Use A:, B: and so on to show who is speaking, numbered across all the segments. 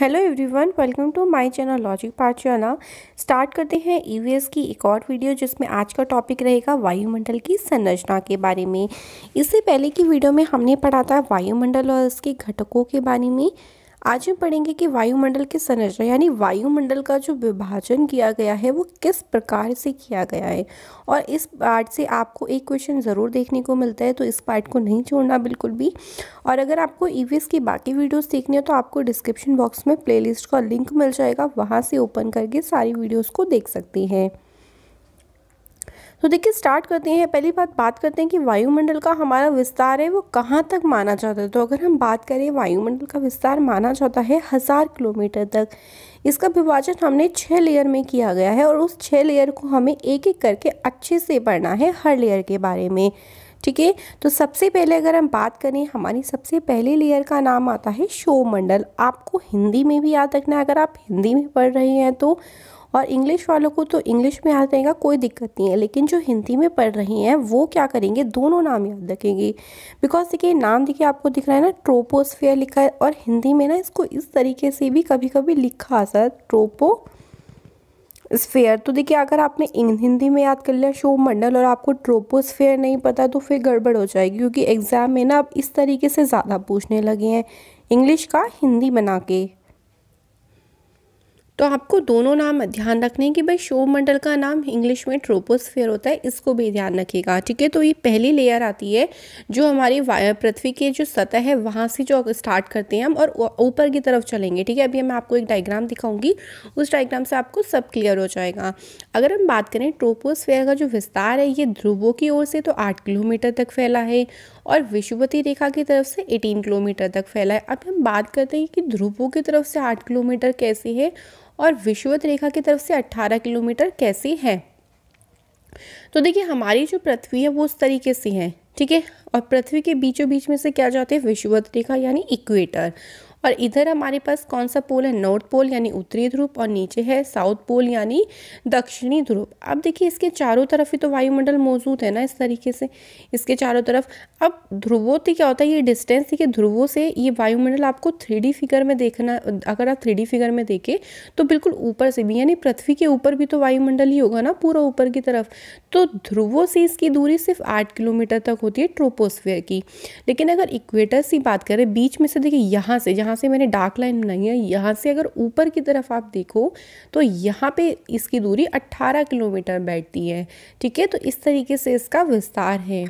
A: hello everyone welcome to my channel Logic पार्चुअला start करते हैं ईवीएस e की एक और वीडियो जिसमें आज का टॉपिक रहेगा वायुमंडल की संरचना के बारे में इससे पहले की वीडियो में हमने पढ़ा था वायुमंडल और उसके घटकों के बारे में आज हम पढ़ेंगे कि वायुमंडल की संरचना यानी वायुमंडल का जो विभाजन किया गया है वो किस प्रकार से किया गया है और इस पार्ट से आपको एक क्वेश्चन ज़रूर देखने को मिलता है तो इस पार्ट को नहीं छोड़ना बिल्कुल भी और अगर आपको ई e की बाकी वीडियोज़ देखनी है तो आपको डिस्क्रिप्शन बॉक्स में प्ले का लिंक मिल जाएगा वहाँ से ओपन करके सारी वीडियोज़ को देख सकते हैं तो देखिए स्टार्ट करते हैं पहली बात बात करते हैं कि वायुमंडल का हमारा विस्तार है वो कहाँ तक माना जाता है तो अगर हम बात करें वायुमंडल का विस्तार माना जाता है हज़ार किलोमीटर तक इसका विभाजन हमने छः लेयर में किया गया है और उस छः लेयर को हमें एक एक करके अच्छे से पढ़ना है हर लेयर के बारे में ठीक है तो सबसे पहले अगर हम बात करें हमारी सबसे पहले लेयर का नाम आता है शोमंडल आपको हिंदी में भी याद रखना है अगर आप हिंदी में पढ़ रहे हैं तो और इंग्लिश वालों को तो इंग्लिश में याद रहेगा कोई दिक्कत नहीं है लेकिन जो हिंदी में पढ़ रही हैं वो क्या करेंगे दोनों नाम याद रखेंगी बिकॉज देखिए नाम देखिए आपको दिख रहा है ना ट्रोपोस्फेयर लिखा है और हिंदी में ना इसको इस तरीके से भी कभी कभी लिखा सर ट्रोपो स्फेयर तो देखिए अगर आपने हिंदी में याद कर लिया शो मंडल और आपको ट्रोपोस्फेयर नहीं पता तो फिर गड़बड़ हो जाएगी क्योंकि एग्ज़ाम में ना आप इस तरीके से ज़्यादा पूछने लगे हैं इंग्लिश का हिंदी बना के तो आपको दोनों नाम ध्यान रखने कि भाई मंडल का नाम इंग्लिश में ट्रोपोस्फेयर होता है इसको भी ध्यान रखिएगा ठीक है तो ये पहली लेयर आती है जो हमारी पृथ्वी की जो सतह है वहाँ से जो स्टार्ट करते हैं हम और ऊपर की तरफ चलेंगे ठीक है अभी मैं आपको एक डायग्राम दिखाऊंगी उस डायग्राम से आपको सब क्लियर हो जाएगा अगर हम बात करें ट्रोपोस्फेयर का जो विस्तार है ये ध्रुवों की ओर से तो आठ किलोमीटर तक फैला है और विश्ववती रेखा की तरफ से 18 किलोमीटर तक फैला है अब हम बात करते हैं कि ध्रुवों की तरफ से 8 किलोमीटर कैसे है और विषुवत रेखा की तरफ से 18 किलोमीटर कैसी है तो देखिए हमारी जो पृथ्वी है वो उस तरीके से है ठीक है और पृथ्वी के बीचों बीच में से क्या जाते हैं विषुवत रेखा यानी इक्वेटर और इधर हमारे पास कौन सा पोल है नॉर्थ पोल यानी उत्तरी ध्रुव और नीचे है साउथ पोल यानी दक्षिणी ध्रुव अब देखिए इसके चारों तरफ ही तो वायुमंडल मौजूद है ना इस तरीके से इसके चारों तरफ अब ध्रुवों से क्या होता है ये डिस्टेंस देखिए ध्रुवों से ये वायुमंडल आपको थ्री फिगर में देखना अगर आप थ्री फिगर में देखें तो बिल्कुल ऊपर से भी यानी पृथ्वी के ऊपर भी तो वायुमंडल ही होगा ना पूरा ऊपर की तरफ तो ध्रुवों से इसकी दूरी सिर्फ आठ किलोमीटर तक होती है ट्रोपोस्फेयर की लेकिन अगर इक्वेटर से बात करें बीच में से देखिए यहाँ से जहाँ यहाँ से मैंने डार्क लाइन बनाई है यहाँ से अगर ऊपर की तरफ आप देखो तो यहाँ पे इसकी दूरी 18 किलोमीटर बैठती है ठीक है तो इस तरीके से इसका विस्तार है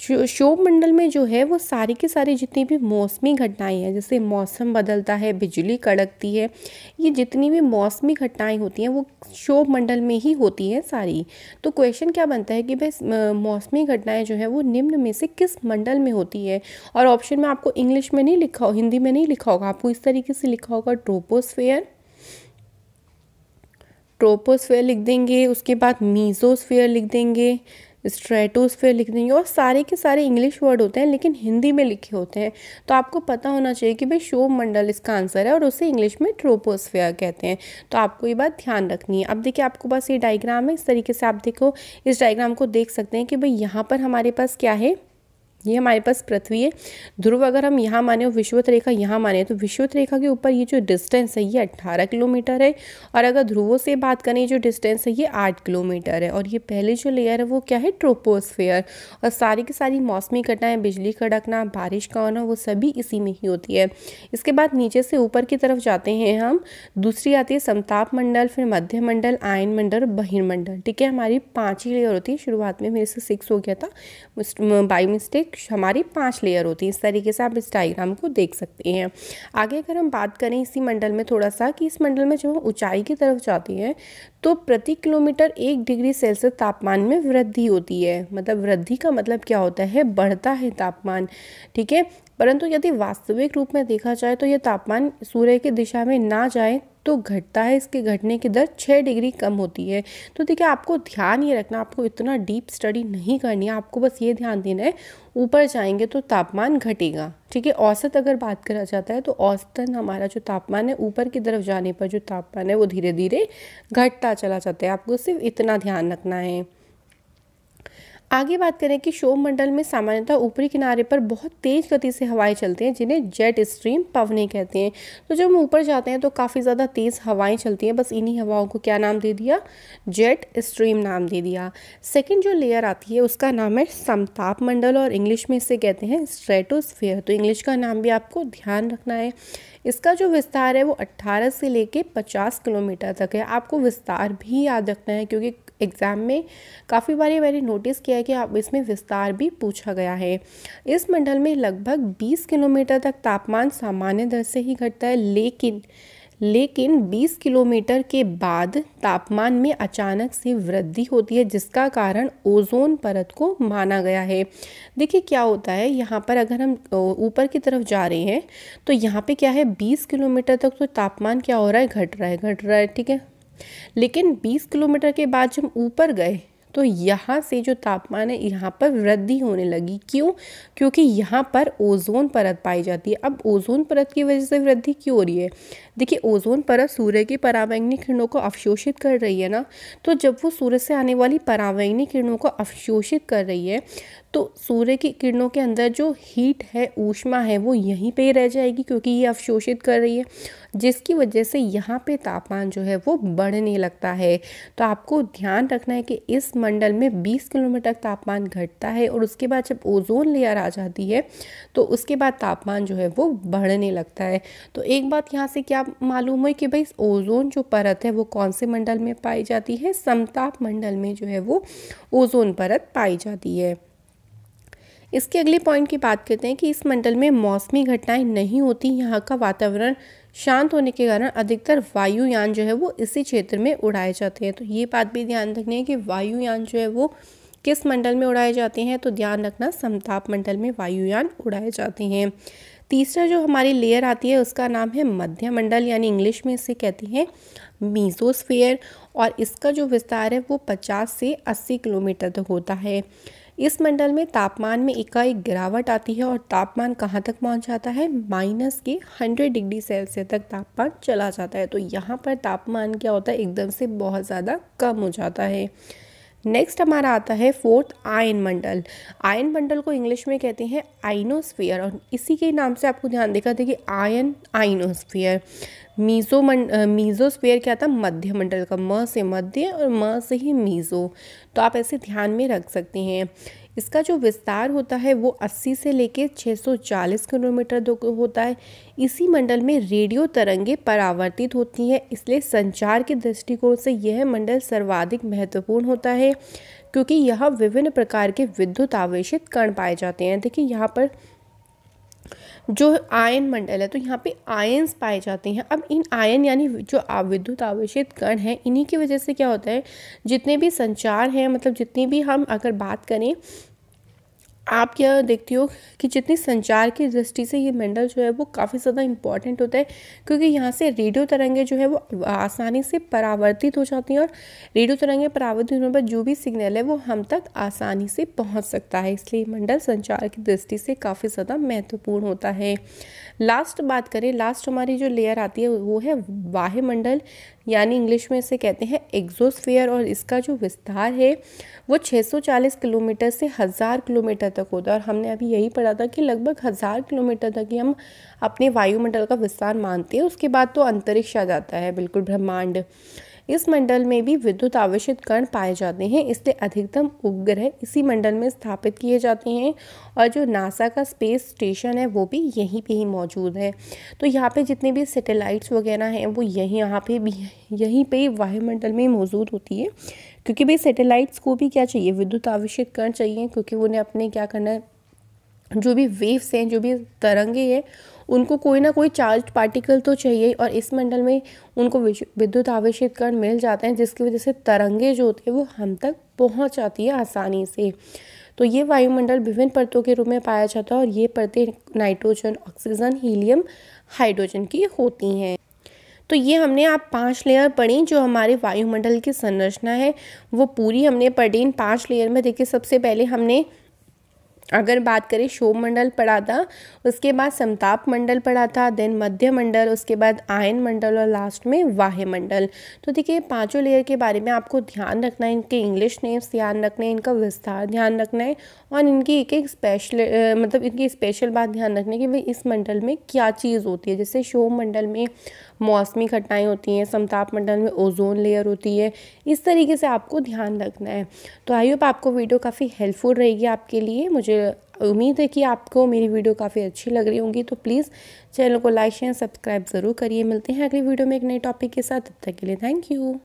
A: शोभ मंडल में जो है वो सारी की सारी जितनी भी मौसमी घटनाएं हैं जैसे मौसम बदलता है बिजली कड़कती है ये जितनी भी मौसमी घटनाएं होती हैं वो शोभ मंडल में ही होती हैं सारी तो क्वेश्चन क्या बनता है कि भाई मौसमी घटनाएं जो है वो निम्न में से किस मंडल में होती है और ऑप्शन में आपको इंग्लिश में नहीं लिखा हो हिंदी में नहीं लिखा होगा आपको इस तरीके से लिखा होगा ट्रोपोस्फेयर ट्रोपोस्फेयर लिख देंगे उसके बाद मीजोस्फेयर लिख देंगे स्ट्रेटोस्फेयर लिख देंगे और सारे के सारे इंग्लिश वर्ड होते हैं लेकिन हिंदी में लिखे होते हैं तो आपको पता होना चाहिए कि भाई शोभ मंडल इसका आंसर है और उसे इंग्लिश में ट्रोपोस्फेयर कहते हैं तो आपको ये बात ध्यान रखनी है अब देखिए आपको पास ये डायग्राम है इस तरीके से आप देखो इस डायग्राम को देख सकते हैं कि भाई यहाँ पर हमारे पास क्या है ये हमारे पास पृथ्वी है ध्रुव अगर हम यहाँ माने और विश्वत रेखा यहाँ माने तो विश्वत रेखा के ऊपर ये जो डिस्टेंस है ये 18 किलोमीटर है और अगर ध्रुवों से बात करें जो डिस्टेंस है ये 8 किलोमीटर है और ये पहले जो लेयर है वो क्या है ट्रोपोस्फेयर और सारी की सारी मौसमी घटनाएं बिजली कड़कना बारिश का होना वो सभी इसी में ही होती है इसके बाद नीचे से ऊपर की तरफ जाते हैं हम दूसरी आती है समताप मंडल फिर मध्य मंडल आयन मंडल बहिर्मंडल ठीक है हमारी पाँच ही लेयर होती है शुरुआत में मेरे से सिक्स हो गया था बाई मिस्टेक हमारी पाँच लेयर होती हैं इस तरीके से आप इस डायग्राम को देख सकते हैं आगे अगर हम बात करें इसी मंडल में थोड़ा सा कि इस मंडल में जब हम ऊंचाई की तरफ जाते हैं तो प्रति किलोमीटर एक डिग्री सेल्सियस तापमान में वृद्धि होती है मतलब वृद्धि का मतलब क्या होता है बढ़ता है तापमान ठीक है परंतु यदि वास्तविक रूप में देखा जाए तो यह तापमान सूर्य की दिशा में ना जाए तो घटता है इसके घटने की दर छः डिग्री कम होती है तो देखिए आपको ध्यान ये रखना आपको इतना डीप स्टडी नहीं करनी है आपको बस ये ध्यान देना है ऊपर जाएंगे तो तापमान घटेगा ठीक है औसत अगर बात करा जाता है तो औसतन हमारा जो तापमान है ऊपर की तरफ जाने पर जो तापमान है वो धीरे धीरे घटता चला जाता है आपको सिर्फ इतना ध्यान रखना है आगे बात करें कि शोभ मंडल में सामान्यतः ऊपरी किनारे पर बहुत तेज़ गति से हवाएं चलती हैं जिन्हें जेट स्ट्रीम पवने कहते हैं तो जब हम ऊपर जाते हैं तो काफ़ी ज़्यादा तेज़ हवाएं चलती हैं बस इन्हीं हवाओं को क्या नाम दे दिया जेट स्ट्रीम नाम दे दिया सेकेंड जो लेयर आती है उसका नाम है समताप मंडल और इंग्लिश में इसे कहते हैं स्ट्रेटोस्फेयर तो इंग्लिश का नाम भी आपको ध्यान रखना है इसका जो विस्तार है वो 18 से लेके 50 किलोमीटर तक है आपको विस्तार भी याद रखना है क्योंकि एग्ज़ाम में काफ़ी बार ये मैंने नोटिस किया है कि आप इसमें विस्तार भी पूछा गया है इस मंडल में लगभग 20 किलोमीटर तक तापमान सामान्य दर से ही घटता है लेकिन लेकिन 20 किलोमीटर के बाद तापमान में अचानक से वृद्धि होती है जिसका कारण ओजोन परत को माना गया है देखिए क्या होता है यहाँ पर अगर हम ऊपर की तरफ जा रहे हैं तो यहाँ पे क्या है 20 किलोमीटर तक तो तापमान क्या हो रहा है घट रहा है घट रहा है ठीक है लेकिन 20 किलोमीटर के बाद जब ऊपर गए तो यहाँ से जो तापमान है यहाँ पर वृद्धि होने लगी क्यों क्योंकि यहाँ पर ओजोन परत पाई जाती है अब ओजोन परत की वजह से वृद्धि क्यों हो रही है देखिए ओजोन परत सूर्य की परावैंगनी किरणों को अवशोषित कर रही है ना तो जब वो सूर्य से आने वाली परावैंगनी किरणों को अवशोषित कर रही है तो सूर्य की किरणों के अंदर जो हीट है ऊष्मा है वो यहीं पे ही रह जाएगी क्योंकि ये अवशोषित कर रही है जिसकी वजह से यहाँ पे तापमान जो है वो बढ़ने लगता है तो आपको ध्यान रखना है कि इस मंडल में 20 किलोमीटर तक तापमान घटता है और उसके बाद जब ओजोन लेयर आ जाती है तो उसके बाद तापमान जो है वो बढ़ने लगता है तो एक बात यहाँ से क्या मालूम हुई कि भाई ओजोन जो परत है वो कौन से मंडल में पाई जाती है समताप मंडल में जो है वो ओजोन परत पाई जाती है इसके अगले पॉइंट की बात करते हैं कि इस मंडल में मौसमी घटनाएं नहीं होती यहाँ का वातावरण शांत होने के कारण अधिकतर वायुयान जो है वो इसी क्षेत्र में उड़ाए जाते हैं तो ये बात भी ध्यान रखनी है कि वायुयान जो है वो किस मंडल में उड़ाए जाते हैं तो ध्यान रखना समताप मंडल में वायुयान उड़ाए जाते हैं तीसरा जो हमारी लेयर आती है उसका नाम है मध्य मंडल यानी इंग्लिश में इसे कहते हैं मीजोस्फेयर और इसका जो विस्तार है वो 50 से 80 किलोमीटर तक होता है इस मंडल में तापमान में एकाएक गिरावट आती है और तापमान कहाँ तक पहुँच जाता है माइनस के हंड्रेड डिग्री सेल्सियस तक तापमान चला जाता है तो यहाँ पर तापमान क्या होता है एकदम से बहुत ज़्यादा कम हो जाता है नेक्स्ट हमारा आता है फोर्थ आयन मंडल आयन मंडल को इंग्लिश में कहते हैं आइनोस्फीयर और इसी के नाम से आपको ध्यान देखा था कि आयन आइनोस्फीयर मीजो मंड मीजोस्फीयर क्या था मध्य मंडल का म से मध्य और म से ही मीजो तो आप ऐसे ध्यान में रख सकते हैं इसका जो विस्तार होता है वो 80 से सौ 640 किलोमीटर होता है इसी मंडल में रेडियो तरंगे परावर्तित होती हैं इसलिए संचार के दृष्टिकोण से यह मंडल सर्वाधिक महत्वपूर्ण होता है क्योंकि यहाँ विभिन्न प्रकार के विद्युत आवेशित कण पाए जाते हैं देखिए यहाँ पर जो आयन मंडल है तो यहाँ पे आयन्स पाए जाते हैं अब इन आयन यानी जो विद्युत आवेश कण हैं इन्हीं की वजह से क्या होता है जितने भी संचार हैं मतलब जितनी भी हम अगर बात करें आप क्या देखती हो कि जितनी संचार की दृष्टि से ये मंडल जो है वो काफ़ी ज़्यादा इम्पॉर्टेंट होता है क्योंकि यहाँ से रेडियो तरंगे जो है वो आसानी से परावर्तित हो जाती हैं और रेडियो तरंगे परावर्तित होने पर जो भी सिग्नल है वो हम तक आसानी से पहुँच सकता है इसलिए मंडल संचार की दृष्टि से काफ़ी ज़्यादा महत्वपूर्ण होता है लास्ट बात करें लास्ट हमारी जो लेयर आती है वो है मंडल यानी इंग्लिश में इसे कहते हैं एग्जोस्फेयर और इसका जो विस्तार है वो छः किलोमीटर से हज़ार किलोमीटर तक होता है और हमने अभी यही पढ़ा था कि लगभग हज़ार किलोमीटर तक ही हम अपने वायुमंडल का विस्तार मानते हैं उसके बाद तो अंतरिक्ष आ जाता है बिल्कुल ब्रह्मांड इस मंडल में भी विद्युत आवश्यक कण पाए जाते हैं इसलिए अधिकतम उपग्रह इसी मंडल में स्थापित किए जाते हैं और जो नासा का स्पेस स्टेशन है वो भी यहीं पे ही मौजूद है तो यहाँ पे जितने भी सैटेलाइट्स वगैरह हैं वो यहीं यहाँ पे भी यहीं पे ही वायुमंडल में मौजूद होती है क्योंकि भाई सैटेलाइट्स को भी क्या चाहिए विद्युत आवश्यक कर चाहिए क्योंकि उन्हें अपने क्या करना है जो भी वेव्स हैं जो भी तरंगे हैं उनको कोई ना कोई चार्ज पार्टिकल तो चाहिए और इस मंडल में उनको विद्युत आवेशित कण मिल जाते हैं जिसकी वजह से तरंगे जो होते हैं वो हम तक पहुंच जाती है आसानी से तो ये वायुमंडल विभिन्न परतों के रूप में पाया जाता है और ये परतें नाइट्रोजन ऑक्सीजन हीलियम हाइड्रोजन की होती हैं तो ये हमने आप पांच लेयर पढ़ी जो हमारे वायुमंडल की संरचना है वो पूरी हमने पढ़ी इन पांच लेयर में देखिए सबसे पहले हमने अगर बात करें शोभ मंडल पड़ा था उसके बाद समताप मंडल पड़ा था देन मध्य मंडल उसके बाद आयन मंडल और लास्ट में वाह्य मंडल तो देखिए पांचों लेयर के बारे में आपको ध्यान रखना है इनके इंग्लिश नेम्स ध्यान रखने हैं इनका विस्तार ध्यान रखना है और इनकी एक एक स्पेशल मतलब इनकी स्पेशल बात ध्यान रखना है कि भाई इस मंडल में क्या चीज़ होती है जैसे शोभ मंडल में मौसमी घटनाएँ होती हैं समताप मंडल में ओजोन लेयर होती है इस तरीके से आपको ध्यान रखना है तो आई होप आपको वीडियो काफ़ी हेल्पफुल रहेगी आपके लिए मुझे उम्मीद है कि आपको मेरी वीडियो काफ़ी अच्छी लग रही होंगी तो प्लीज़ चैनल को लाइक शेयर सब्सक्राइब ज़रूर करिए मिलते हैं अगली वीडियो में एक नए टॉपिक के साथ तब तक के लिए थैंक यू